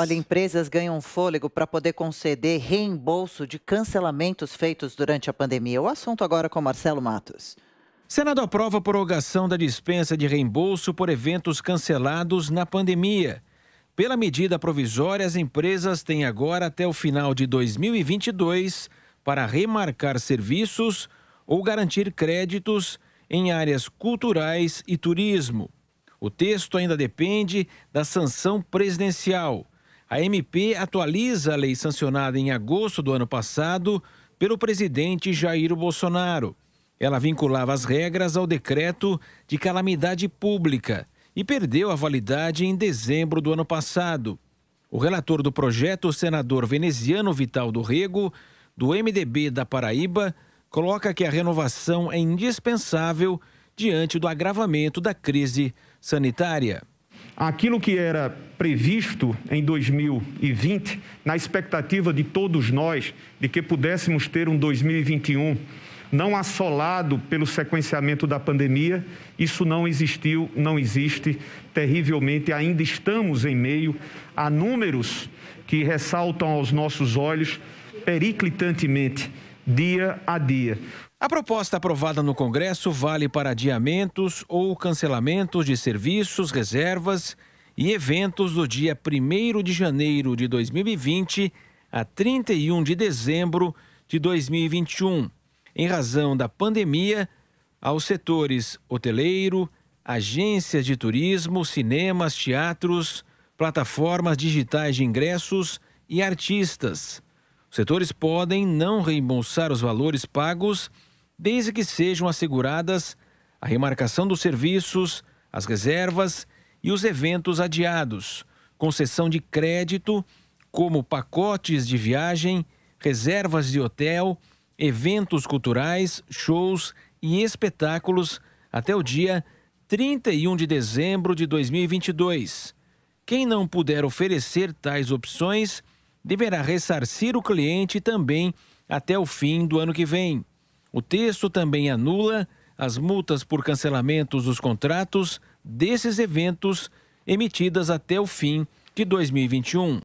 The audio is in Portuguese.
Olha, empresas ganham fôlego para poder conceder reembolso de cancelamentos feitos durante a pandemia. O assunto agora com Marcelo Matos. Senado aprova a prorrogação da dispensa de reembolso por eventos cancelados na pandemia. Pela medida provisória, as empresas têm agora até o final de 2022 para remarcar serviços ou garantir créditos em áreas culturais e turismo. O texto ainda depende da sanção presidencial. A MP atualiza a lei sancionada em agosto do ano passado pelo presidente Jair Bolsonaro. Ela vinculava as regras ao decreto de calamidade pública e perdeu a validade em dezembro do ano passado. O relator do projeto, o senador veneziano Vital do Rego, do MDB da Paraíba, coloca que a renovação é indispensável diante do agravamento da crise sanitária aquilo que era previsto em 2020, na expectativa de todos nós de que pudéssemos ter um 2021 não assolado pelo sequenciamento da pandemia, isso não existiu, não existe, terrivelmente ainda estamos em meio a números que ressaltam aos nossos olhos periclitantemente dia a dia. A proposta aprovada no Congresso vale para adiamentos ou cancelamentos de serviços, reservas e eventos do dia 1 de janeiro de 2020 a 31 de dezembro de 2021, em razão da pandemia, aos setores hoteleiro, agências de turismo, cinemas, teatros, plataformas digitais de ingressos e artistas. Os setores podem não reembolsar os valores pagos desde que sejam asseguradas a remarcação dos serviços, as reservas e os eventos adiados, concessão de crédito, como pacotes de viagem, reservas de hotel, eventos culturais, shows e espetáculos até o dia 31 de dezembro de 2022. Quem não puder oferecer tais opções, deverá ressarcir o cliente também até o fim do ano que vem. O texto também anula as multas por cancelamentos dos contratos desses eventos emitidas até o fim de 2021.